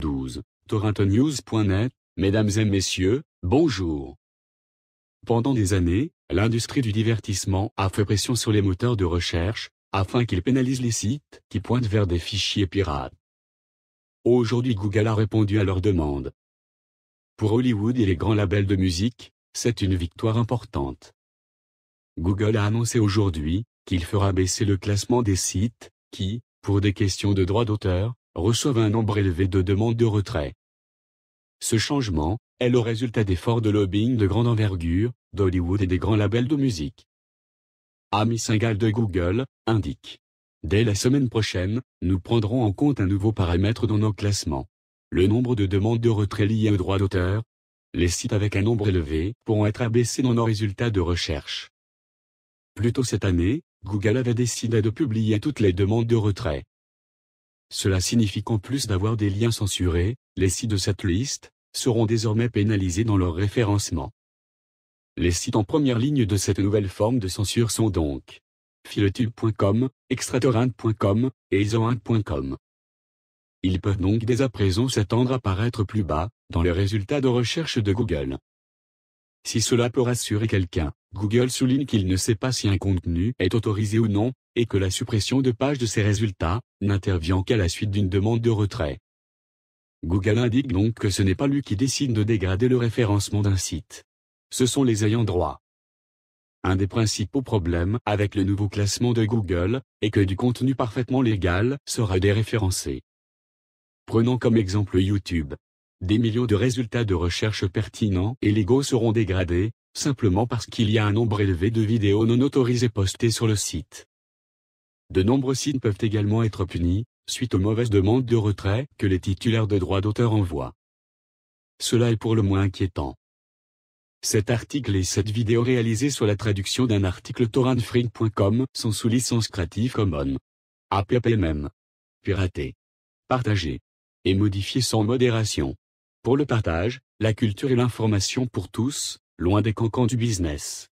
12. Torontonews.net, Mesdames et Messieurs, bonjour. Pendant des années, l'industrie du divertissement a fait pression sur les moteurs de recherche, afin qu'ils pénalisent les sites qui pointent vers des fichiers pirates. Aujourd'hui Google a répondu à leur demande. Pour Hollywood et les grands labels de musique, c'est une victoire importante. Google a annoncé aujourd'hui qu'il fera baisser le classement des sites qui, pour des questions de droits d'auteur, reçoivent un nombre élevé de demandes de retrait. Ce changement est le résultat d'efforts de lobbying de grande envergure, d'Hollywood et des grands labels de musique. ami Singal de Google indique. Dès la semaine prochaine, nous prendrons en compte un nouveau paramètre dans nos classements. Le nombre de demandes de retrait liées au droit d'auteur. Les sites avec un nombre élevé pourront être abaissés dans nos résultats de recherche. Plus tôt cette année, Google avait décidé de publier toutes les demandes de retrait. Cela signifie qu'en plus d'avoir des liens censurés, les sites de cette liste seront désormais pénalisés dans leur référencement. Les sites en première ligne de cette nouvelle forme de censure sont donc filetube.com, extratorrent.com et isoint.com. Ils peuvent donc dès à présent s'attendre à paraître plus bas, dans les résultats de recherche de Google. Si cela peut rassurer quelqu'un, Google souligne qu'il ne sait pas si un contenu est autorisé ou non, et que la suppression de pages de ces résultats n'intervient qu'à la suite d'une demande de retrait. Google indique donc que ce n'est pas lui qui décide de dégrader le référencement d'un site. Ce sont les ayants droit. Un des principaux problèmes avec le nouveau classement de Google est que du contenu parfaitement légal sera déréférencé. Prenons comme exemple YouTube. Des millions de résultats de recherche pertinents et légaux seront dégradés, simplement parce qu'il y a un nombre élevé de vidéos non autorisées postées sur le site. De nombreux signes peuvent également être punis, suite aux mauvaises demandes de retrait que les titulaires de droits d'auteur envoient. Cela est pour le moins inquiétant. Cet article et cette vidéo réalisées sur la traduction d'un article torrentfree.com sont sous licence Creative Commons. APPMM. Pirater. Partager. Et modifier sans modération. Pour le partage, la culture et l'information pour tous, loin des cancans du business.